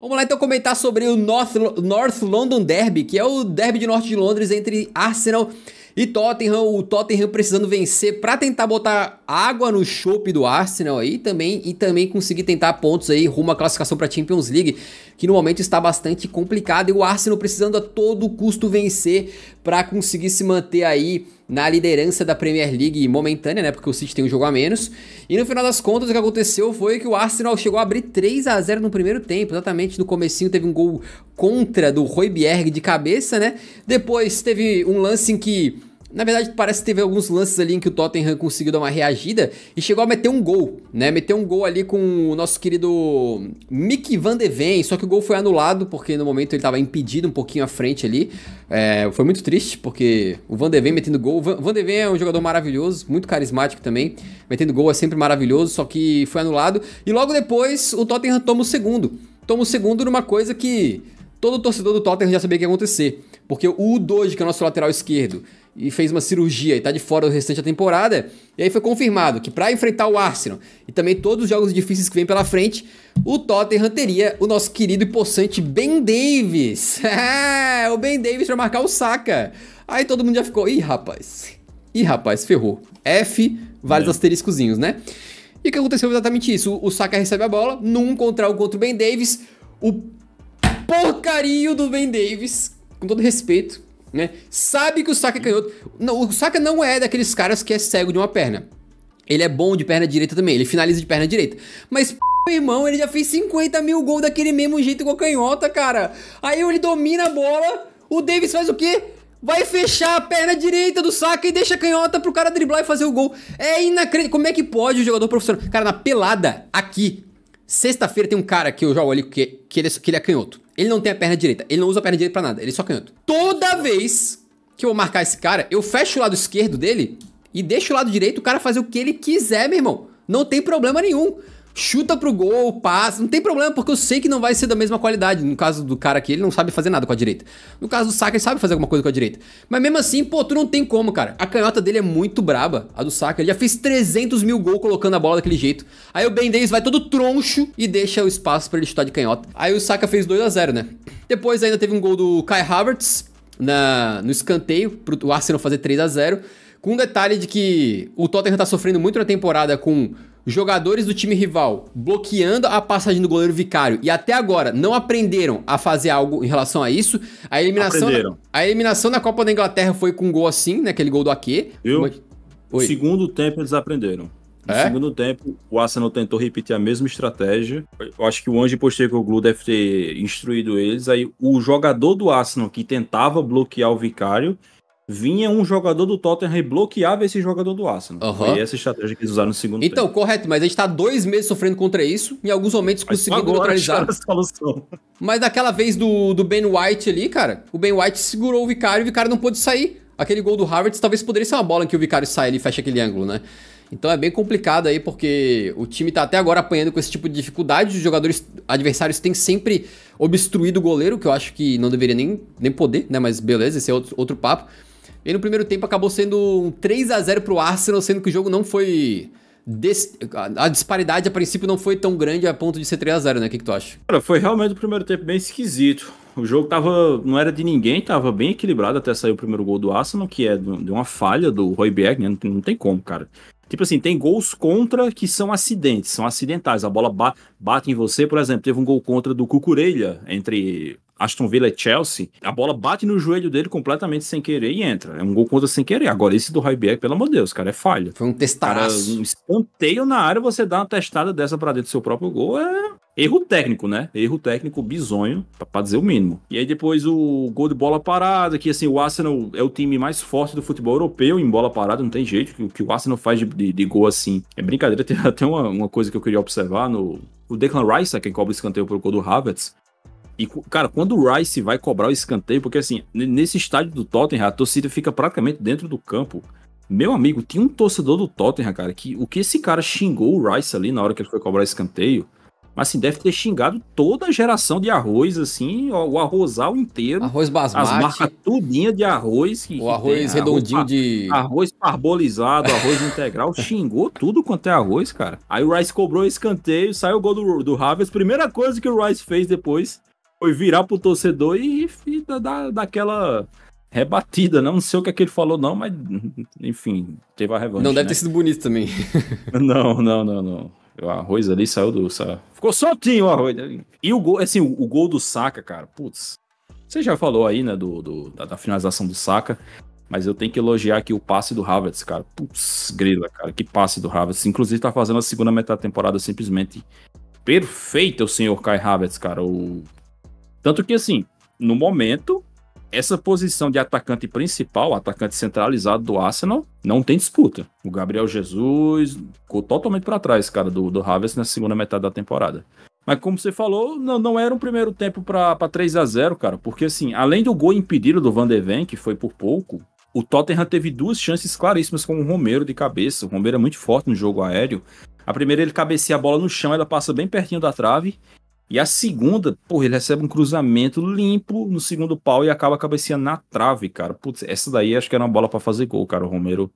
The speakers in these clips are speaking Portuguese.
Vamos lá então comentar sobre o North, North London Derby, que é o derby de norte de Londres entre Arsenal e Tottenham. O Tottenham precisando vencer para tentar botar água no chope do Arsenal aí também e também conseguir tentar pontos aí rumo à classificação para a Champions League que no momento está bastante complicado e o Arsenal precisando a todo custo vencer para conseguir se manter aí na liderança da Premier League momentânea, né? Porque o City tem um jogo a menos. E no final das contas, o que aconteceu foi que o Arsenal chegou a abrir 3 a 0 no primeiro tempo. Exatamente no comecinho teve um gol contra do Roy Bjerg de cabeça, né? Depois teve um lance em que na verdade, parece que teve alguns lances ali em que o Tottenham conseguiu dar uma reagida e chegou a meter um gol, né? Meteu um gol ali com o nosso querido Mick Van de Ven, só que o gol foi anulado porque no momento ele estava impedido um pouquinho à frente ali. É, foi muito triste porque o Van de Ven metendo gol. Van, Van de Ven é um jogador maravilhoso, muito carismático também. Metendo gol é sempre maravilhoso, só que foi anulado. E logo depois o Tottenham toma o segundo. Toma o segundo numa coisa que todo torcedor do Tottenham já sabia que ia acontecer. Porque o U2 que é o nosso lateral esquerdo, e fez uma cirurgia e tá de fora o restante da temporada. E aí foi confirmado que para enfrentar o Arsenal e também todos os jogos difíceis que vem pela frente, o Tottenham teria o nosso querido e possante Ben Davis. o Ben Davis para marcar o Saka. Aí todo mundo já ficou, ih, rapaz. Ih, rapaz, ferrou. F, vários é. asteriscozinhos, né? E o que aconteceu exatamente isso? O Saka recebe a bola, num contra um contra o Ben Davis, o porcario do Ben Davis, com todo respeito, né? Sabe que o Saka é canhoto. Não, o Saka não é daqueles caras que é cego de uma perna. Ele é bom de perna direita também, ele finaliza de perna direita. Mas, p... meu irmão, ele já fez 50 mil gols daquele mesmo jeito com a canhota, cara. Aí ele domina a bola, o Davis faz o quê? Vai fechar a perna direita do Saka e deixa a canhota pro cara driblar e fazer o gol. É inacreditável. Como é que pode o jogador profissional? Cara, na pelada, aqui, Sexta-feira tem um cara que eu jogo ali que, que, ele, é, que ele é canhoto. Ele não tem a perna direita. Ele não usa a perna direita pra nada. Ele é só canhoto. Toda vez que eu marcar esse cara, eu fecho o lado esquerdo dele e deixo o lado direito o cara fazer o que ele quiser, meu irmão. Não tem problema nenhum chuta pro gol, passa, não tem problema, porque eu sei que não vai ser da mesma qualidade. No caso do cara aqui, ele não sabe fazer nada com a direita. No caso do Saka, ele sabe fazer alguma coisa com a direita. Mas mesmo assim, pô, tu não tem como, cara. A canhota dele é muito braba, a do Saka. Ele já fez 300 mil gols colocando a bola daquele jeito. Aí o Ben Davis vai todo troncho e deixa o espaço para ele chutar de canhota. Aí o Saka fez 2 a 0 né? Depois ainda teve um gol do Kai Havertz na, no escanteio, pro o Arsenal fazer 3 a 0 com um detalhe de que o Tottenham tá sofrendo muito na temporada com jogadores do time rival bloqueando a passagem do goleiro Vicário e até agora não aprenderam a fazer algo em relação a isso, a eliminação, na, a eliminação na Copa da Inglaterra foi com um gol assim, né, aquele gol do Ake. Eu, é Uma... Segundo tempo eles aprenderam. No é? segundo tempo, o Arsenal tentou repetir a mesma estratégia. Eu acho que o Ange Postecoglou deve ter instruído eles. Aí o jogador do Arsenal que tentava bloquear o Vicário, vinha um jogador do Tottenham e bloqueava esse jogador do Arsenal. Uhum. Foi essa estratégia que eles usaram no segundo então, tempo. Então, correto, mas a gente está dois meses sofrendo contra isso, em alguns momentos conseguindo neutralizar. A Mas daquela vez do, do Ben White ali, cara, o Ben White segurou o Vicário e o Vicário não pôde sair. Aquele gol do Harvard talvez poderia ser uma bola em que o Vicário sai ali e fecha aquele ângulo, né? Então é bem complicado aí, porque o time tá até agora apanhando com esse tipo de dificuldade. Os jogadores adversários têm sempre obstruído o goleiro, que eu acho que não deveria nem, nem poder, né? Mas beleza, esse é outro, outro papo. E no primeiro tempo acabou sendo um 3 a 0 pro Arsenal, sendo que o jogo não foi Des... a disparidade a princípio não foi tão grande a ponto de ser 3x0, né? O que, que, tu acha? Cara, foi realmente o primeiro tempo bem esquisito. O jogo tava, não era de ninguém, tava bem equilibrado até sair o primeiro gol do Arsenal, que é de uma falha do Roy Berg, né? Não tem, não tem como, cara. Tipo assim, tem gols contra que são acidentes, são acidentais. A bola ba bate em você, por exemplo, teve um gol contra do Cucurelha entre Aston Villa e é Chelsea, a bola bate no joelho dele completamente sem querer e entra. É um gol contra sem querer. Agora, esse do Raibier, pelo amor de Deus, cara, é falha. Foi um testaraço. Cara, um escanteio na área, você dá uma testada dessa para dentro do seu próprio gol, é erro técnico, né? Erro técnico bizonho, para dizer o mínimo. E aí depois o gol de bola parada, que assim, o Arsenal é o time mais forte do futebol europeu em bola parada, não tem jeito. O que o Arsenal faz de, de, de gol assim é brincadeira. Tem até uma, uma coisa que eu queria observar no, o Declan Rice, né, quem cobra escanteio pro gol do Havertz, e, cara, quando o Rice vai cobrar o escanteio, porque assim, nesse estádio do Tottenham, a torcida fica praticamente dentro do campo. Meu amigo, tinha um torcedor do Tottenham, cara, que o que esse cara xingou o Rice ali na hora que ele foi cobrar o escanteio, mas assim, deve ter xingado toda a geração de arroz, assim, ó, o arrozal inteiro. Arroz basmati. As marcas tudinhas de arroz. Que, o que arroz redondinho arroz, de... Arroz parbolizado, arroz integral, xingou tudo quanto é arroz, cara. Aí o Rice cobrou o escanteio, saiu o gol do, do Havertz. Primeira coisa que o Rice fez depois foi virar pro torcedor e, e dar daquela rebatida, né? não sei o que, é que ele falou, não, mas enfim, teve a revanche. Não deve né? ter sido bonito também. não, não, não, não. O arroz ali saiu do. Saiu. Ficou soltinho o arroz. E o gol, assim, o, gol do Saca, cara, putz. Você já falou aí, né, do, do da, da, finalização do Saca, mas eu tenho que elogiar aqui o passe do Havertz, cara. Putz, grila, cara, que passe do Havertz. Inclusive, tá fazendo a segunda metade da temporada simplesmente perfeita o senhor Kai Havertz, cara. O tanto que, assim, no momento, essa posição de atacante principal, atacante centralizado do Arsenal, não tem disputa. O Gabriel Jesus ficou totalmente para trás, cara, do, do Havertz na segunda metade da temporada. Mas como você falou, não, não era um primeiro tempo para 3 a 0 cara, porque assim, além do gol impedido do Van de Ven, que foi por pouco, o Tottenham teve duas chances claríssimas com o Romero de cabeça. O Romero é muito forte no jogo aéreo. A primeira ele cabeceia a bola no chão, ela passa bem pertinho da trave e a segunda, porra, ele recebe um cruzamento limpo no segundo pau e acaba cabeceando na trave, cara. Putz, essa daí acho que era uma bola para fazer gol, cara. O Romero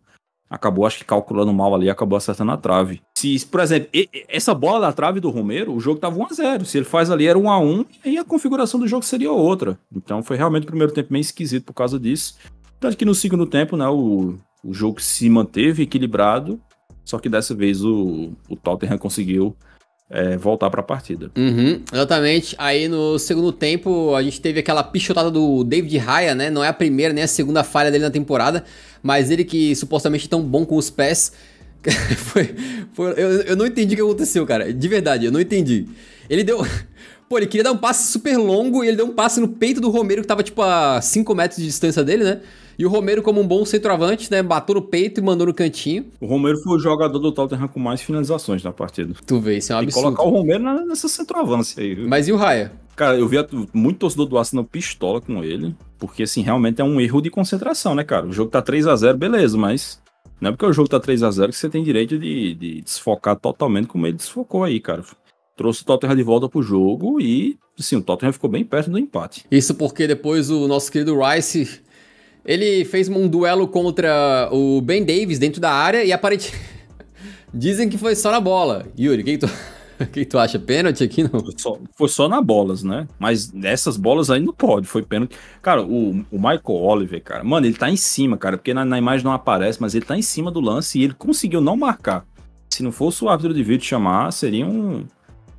acabou, acho que calculando mal ali, acabou acertando a trave. Se, por exemplo, essa bola da trave do Romero, o jogo tava 1x0. Se ele faz ali, era 1x1 e a configuração do jogo seria outra. Então foi realmente o primeiro tempo meio esquisito por causa disso. Tanto que no segundo tempo, né, o, o jogo se manteve equilibrado, só que dessa vez o, o Tottenham conseguiu é, voltar para a partida. Uhum, exatamente. Aí no segundo tempo a gente teve aquela pichotada do David Raya, né? Não é a primeira nem a segunda falha dele na temporada, mas ele que supostamente é tão bom com os pés. foi, foi eu, eu não entendi o que aconteceu, cara. De verdade, eu não entendi. Ele deu. Pô, ele queria dar um passe super longo e ele deu um passe no peito do Romero, que tava tipo a 5 metros de distância dele, né? E o Romero, como um bom centroavante, né? Bateu no peito e mandou no cantinho. O Romero foi o jogador do Tottenham com mais finalizações na partida. Tu vê, isso é um absurdo. E colocar o Romero nessa centroavante. aí. Mas e o Raia? Cara, eu vi muito torcedor do Arsenal pistola com ele, porque assim, realmente é um erro de concentração, né, cara? O jogo tá 3 a 0 beleza, mas não é porque o jogo tá 3 a 0 que você tem direito de, de desfocar totalmente como ele desfocou aí, cara. Trouxe o Tottenham de volta pro jogo e, assim, o Tottenham ficou bem perto do empate. Isso porque depois o nosso querido Rice ele fez um duelo contra o Ben Davis dentro da área e aparentemente. Dizem que foi só na bola. Yuri, quem tu. tu acha? Pênalti aqui? Não? Foi só, foi, só, na bolas, né? Mas nessas bolas aí não pode, foi pênalti. Cara, o, o Michael Oliver, cara, mano, ele tá em cima, cara, porque na, na, imagem não aparece, mas ele tá em cima do lance e ele conseguiu não marcar. Se não fosse o árbitro de vídeo chamar, seria um,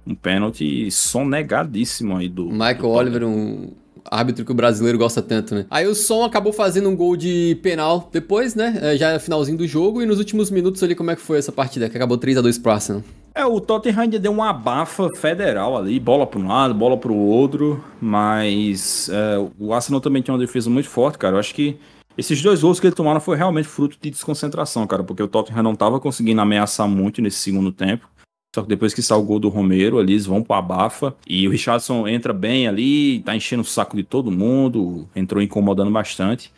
um pênalti sonegadíssimo aí do. Michael do Oliver, um, árbitro que o brasileiro gosta tanto, né? Aí o Som acabou fazendo um gol de penal depois, né? É, já finalzinho do jogo e nos últimos minutos ali, como é que foi essa partida? Que acabou 3 a 2 pro Arsenal. É, o Tottenham ainda deu uma abafa federal ali, bola para um lado, bola para o outro, mas é, o Arsenal também tinha uma defesa muito forte, cara. Eu acho que esses dois gols que eles tomaram foi realmente fruto de desconcentração, cara, porque o Tottenham não estava conseguindo ameaçar muito nesse segundo tempo. Só que depois que sai o gol do Romero, ali eles vão pro abafa. E o Richardson entra bem ali, tá enchendo o saco de todo mundo, entrou incomodando bastante.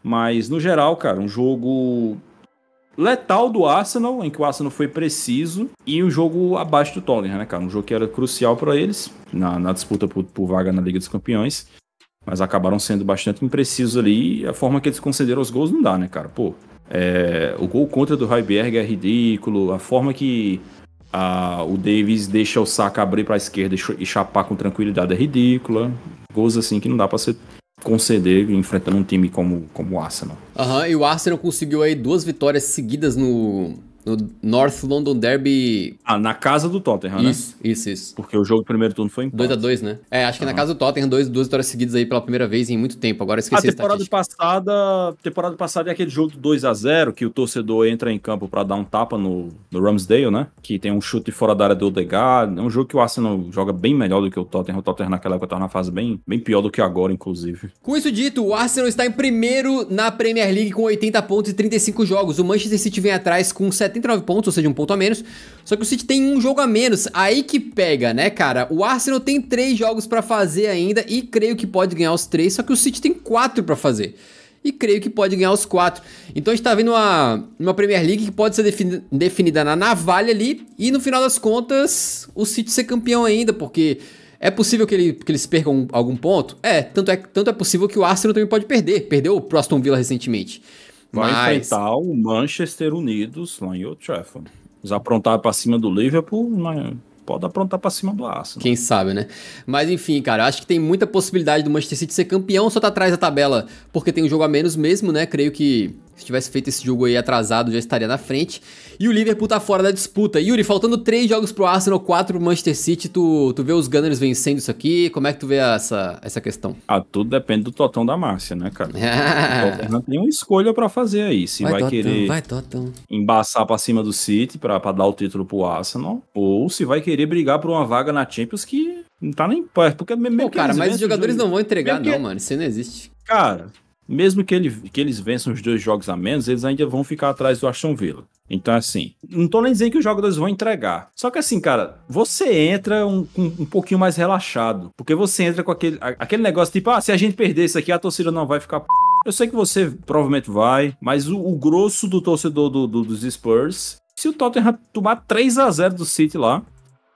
Mas, no geral, cara, um jogo letal do Arsenal, em que o Arsenal foi preciso, e um jogo abaixo do Tottenham, né, cara? Um jogo que era crucial para eles na, na disputa por, por, vaga na Liga dos Campeões, mas acabaram sendo bastante imprecisos ali, e a forma que eles concederam os gols não dá, né, cara? Pô, é, o gol contra do Heiberg é ridículo, a forma que ah, o Davis deixa o saco abrir para a esquerda e chapar com tranquilidade é ridícula. Gols assim que não dá para ser conceder enfrentando um time como, como o Arsenal. Aham, uhum, e o Arsenal conseguiu aí duas vitórias seguidas no, no North London Derby. Ah, na casa do Tottenham, né? isso, né? Isso, isso, Porque o jogo do primeiro turno foi em 2x2, né? É, acho que uhum. na casa do Tottenham, dois, duas vitórias seguidas aí pela primeira vez em muito tempo. Agora esqueci a temporada a passada, temporada passada é aquele jogo 2 a 0 que o torcedor entra em campo para dar um tapa no, no Ramsdale, né? Que tem um chute fora da área do Odegaard. É um jogo que o Arsenal joga bem melhor do que o Tottenham. O Tottenham naquela época tava na fase bem, bem pior do que agora, inclusive. Com isso dito, o Arsenal está em primeiro na Premier League com 80 pontos e 35 jogos. O Manchester City vem atrás com 70 79 pontos, ou seja, um ponto a menos. Só que o City tem um jogo a menos, aí que pega, né, cara? O Arsenal tem três jogos para fazer ainda e creio que pode ganhar os três, só que o City tem quatro para fazer e creio que pode ganhar os quatro. Então a gente tá vendo uma, uma Premier League que pode ser defini definida na navalha ali e no final das contas o City ser campeão ainda, porque é possível que, ele, que eles percam algum ponto? É tanto, é, tanto é possível que o Arsenal também pode perder, perdeu o Aston Villa recentemente. Vai Mas... enfrentar o Manchester Unidos lá em Old Trafford. Eles aprontaram para cima do Liverpool, mas pode aprontar para cima do Arsenal. Quem sabe, né? Mas enfim, cara, acho que tem muita possibilidade do Manchester City ser campeão, só tá atrás da tabela, porque tem um jogo a menos mesmo, né? Creio que se tivesse feito esse jogo aí atrasado, já estaria na frente. E o Liverpool tá fora da disputa. Yuri, faltando três jogos pro Arsenal, quatro pro Manchester City, tu, tu vê os Gunners vencendo isso aqui? Como é que tu vê essa, essa questão? Ah, tudo depende do Totão da Márcia, né, cara? Não tem uma escolha para fazer aí. Se vai, vai totão, querer vai, totão. embaçar pra cima do City pra, pra dar o título pro Arsenal, ou se vai querer brigar por uma vaga na Champions que não tá nem perto. Porque mesmo Pô, cara, mas os jogadores né? não vão entregar, não, mano. Isso não existe. Cara, mesmo que, ele, que eles vençam os dois jogos a menos, eles ainda vão ficar atrás do Aston Villa. Então, assim, não tô nem dizendo que os jogadores vão entregar. Só que, assim, cara, você entra um, um, pouquinho mais relaxado. Porque você entra com aquele, aquele negócio tipo, ah, se a gente perder isso aqui, a torcida não vai ficar. P... Eu sei que você provavelmente vai, mas o, o grosso do torcedor do, do, dos Spurs se o Tottenham tomar 3 a 0 do City lá,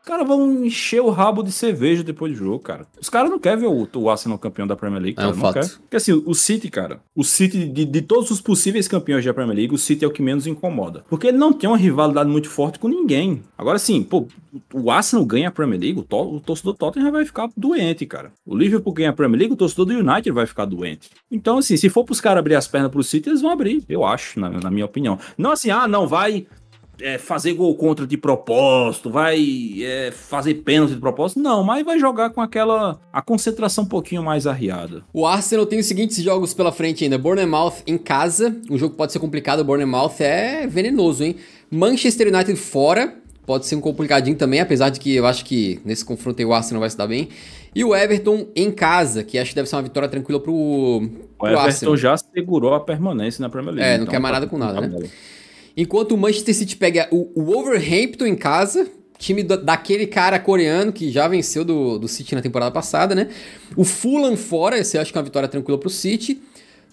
caras vão encher o rabo de cerveja depois do jogo, cara. Os caras não querem ver o, o Arsenal campeão da Premier League, é cara. um não fato. Quer. Porque assim, o City, cara, o City, de, de, todos os possíveis campeões da Premier League, o City é o que menos incomoda. Porque ele não tem uma rivalidade muito forte com ninguém. Agora sim, pô, o Arsenal ganha a Premier League, o, to, o torcedor do Tottenham vai ficar doente, cara. O Liverpool ganha a Premier League, o torcedor do United vai ficar doente. Então, assim, se for pros caras abrir as pernas pro City, eles vão abrir, eu acho, na, na minha opinião. Não assim, ah, não, vai é, fazer gol contra de propósito, vai é, fazer pênalti de propósito, não, mas vai jogar com aquela a concentração um pouquinho mais arriada. O Arsenal tem os seguintes jogos pela frente ainda: Bournemouth em casa, um jogo que pode ser complicado, Bournemouth é venenoso, hein? Manchester United fora, pode ser um complicadinho também, apesar de que eu acho que nesse confronto aí o Arsenal vai se dar bem. E o Everton em casa, que acho que deve ser uma vitória tranquila pro, pro o Everton Arsenal. já segurou a permanência na Premier League. É, não então, quer tá mais nada com nada, né? Enquanto o Manchester City pega o, Wolverhampton em casa, time do, daquele cara coreano que já venceu do, do City na temporada passada, né? O Fulham fora, esse eu acho que é uma vitória tranquila pro City.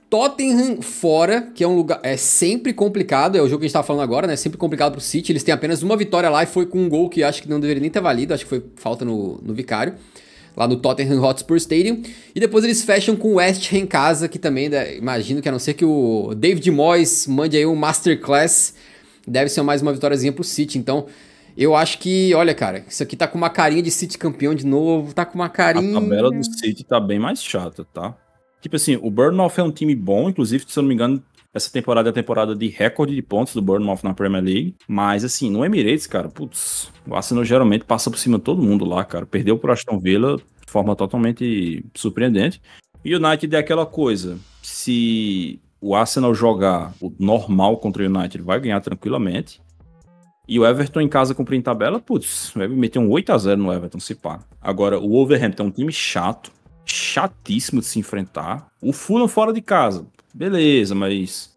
Tottenham fora, que é um lugar é sempre complicado, é o jogo que a gente tava falando agora, né? Sempre complicado pro City. Eles têm apenas uma vitória lá e foi com um gol que acho que não deveria nem ter valido, acho que foi falta no, no Vicário lá no Tottenham Hotspur Stadium. E depois eles fecham com o West Ham em casa, que também né, imagino que a não ser que o David Moyes mande aí um masterclass, deve ser mais uma vitóriazinha pro City. Então, eu acho que, olha, cara, isso aqui tá com uma carinha de City campeão de novo, tá com uma carinha. A tabela do City tá bem mais chata, tá? Tipo assim, o Burnoff é um time bom, inclusive, se eu não me engano, essa temporada é a temporada de recorde de pontos do Bournemouth na Premier League. Mas, assim, no Emirates, cara, putz, o Arsenal geralmente passa por cima de todo mundo lá, cara. Perdeu pro Aston Villa de forma totalmente surpreendente. E o United é aquela coisa. Se o Arsenal jogar o normal contra o United, vai ganhar tranquilamente. E o Everton em casa cumprindo tabela, putz, meter um 8x0 no Everton, se pá. Agora, o Wolverhampton é um time chato, chatíssimo de se enfrentar. O Fulham fora de casa, Beleza, mas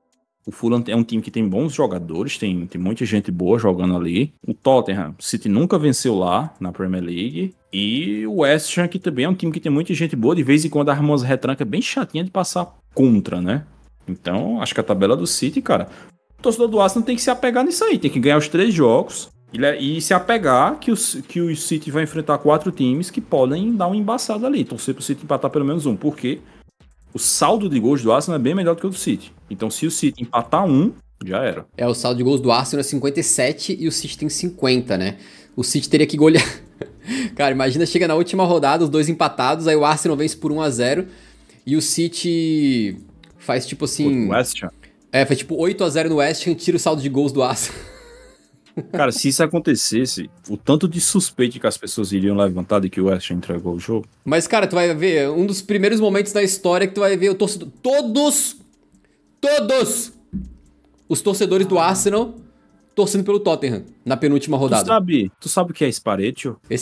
o Fulham é um time que tem bons jogadores, tem, tem muita gente boa jogando ali. O Tottenham, City nunca venceu lá na Premier League. E o West Ham, que também é um time que tem muita gente boa. De vez em quando a umas retranca é bem chatinha de passar contra, né? Então, acho que a tabela do City, cara. O torcedor do Arsenal tem que se apegar nisso aí. Tem que ganhar os três jogos. E se apegar que o, que o City vai enfrentar quatro times que podem dar um embaçado ali. Torcer pro City empatar pelo menos um. Por quê? Porque o saldo de gols do Arsenal é bem melhor do que o do City. Então, se o City empatar um, já era. É, o saldo de gols do Arsenal é 57 e o City tem 50, né? O City teria que golear. Cara, imagina, chega na última rodada, os dois empatados, aí o Arsenal vence por 1 a 0 e o City faz tipo assim. O West Ham. É, faz tipo 8 a 0 no West Ham, tira o saldo de gols do Arsenal. Cara, se isso acontecesse, o tanto de suspeito que as pessoas iriam levantar de que o West entregou o jogo. Mas, cara, tu vai ver um dos primeiros momentos da história que tu vai ver o torcedor. Todos! Todos! Os torcedores do Arsenal torcendo pelo Tottenham na penúltima rodada. Tu sabe, tu sabe o que é esse Sparetio, é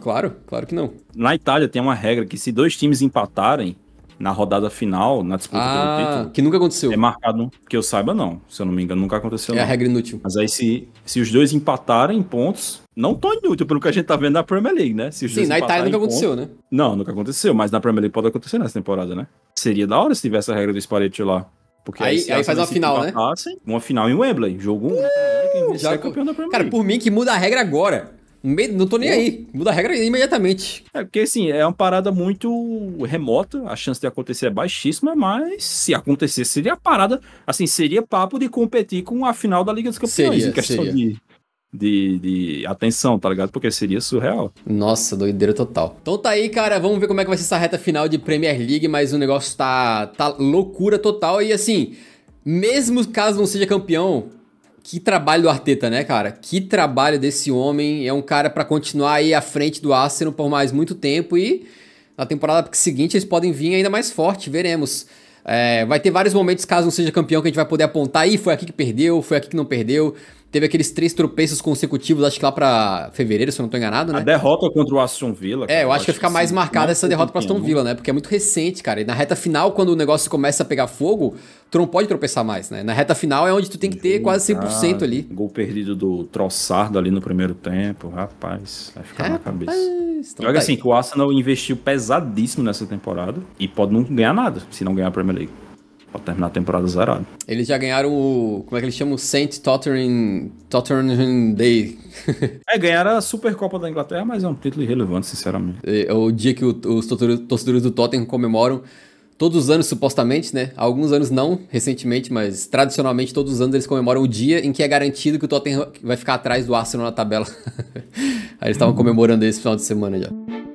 claro, claro que não. Na Itália tem uma regra que se dois times empatarem, na rodada final, na disputa ah, pelo título. Que nunca aconteceu. É marcado, que eu saiba, não. Se eu não me engano, nunca aconteceu. É não. a regra inútil. Mas aí, se, se os dois empatarem em pontos, não tão inútil pelo que a gente tá vendo na Premier League, né? Se os Sim, na Itália nunca pontos, aconteceu, né? Não, nunca aconteceu, mas na Premier League pode acontecer nessa temporada, né? Seria da hora se tivesse a regra do Spalletti lá. Porque aí, aí, faz uma final, né? Uma final em Wembley, jogo 1. Um, né? já é campeão da Premier Cara, por mim que muda a regra agora. Não tô nem aí. Muda a regra imediatamente. É, porque assim, é uma parada muito remota, a chance de acontecer é baixíssima, mas se acontecer, seria parada, assim, seria papo de competir com a final da Liga dos Campeões seria, em questão seria. de de, de atenção, tá ligado? Porque seria surreal. Nossa, doideira total. Então tá aí, cara. Vamos ver como é que vai ser essa reta final de Premier League, mas o negócio tá, tá loucura total. E assim, mesmo caso não seja campeão, que trabalho do Arteta, né, cara? Que trabalho desse homem. É um cara para continuar aí à frente do Arsenal por mais muito tempo e na temporada seguinte eles podem vir ainda mais forte, veremos. É, vai ter vários momentos, caso não seja campeão, que a gente vai poder apontar. Ih, foi aqui que perdeu, foi aqui que não perdeu. Teve aqueles três tropeços consecutivos, acho que lá para fevereiro, se eu não tô enganado, né? A derrota contra o Aston Villa. Cara, é, eu acho, acho que fica que mais marcada essa derrota para Aston é, Villa, né? Porque é muito recente, cara. E na reta final, quando o negócio começa a pegar fogo, tu não pode tropeçar mais, né? Na reta final é onde tu tem que ter quase 100% ali. Gol perdido do Troçardo ali no primeiro tempo, rapaz. Vai ficar rapaz, na cabeça. Então Joga tá assim, que o Arsenal investiu pesadíssimo nessa temporada e pode não ganhar nada se não ganhar a Premier League pra terminar a temporada zerado. Eles já ganharam o. Como é que eles chamam? Saint Tottering, Tottering Day. é, ganharam a Supercopa da Inglaterra, mas é um título irrelevante, sinceramente. É, é o dia que os torcedores do Tottenham comemoram. Todos os anos, supostamente, né? Alguns anos não, recentemente, mas tradicionalmente todos os anos eles comemoram o dia em que é garantido que o Tottenham vai ficar atrás do Arsenal na tabela. Aí eles estavam comemorando esse final de semana já.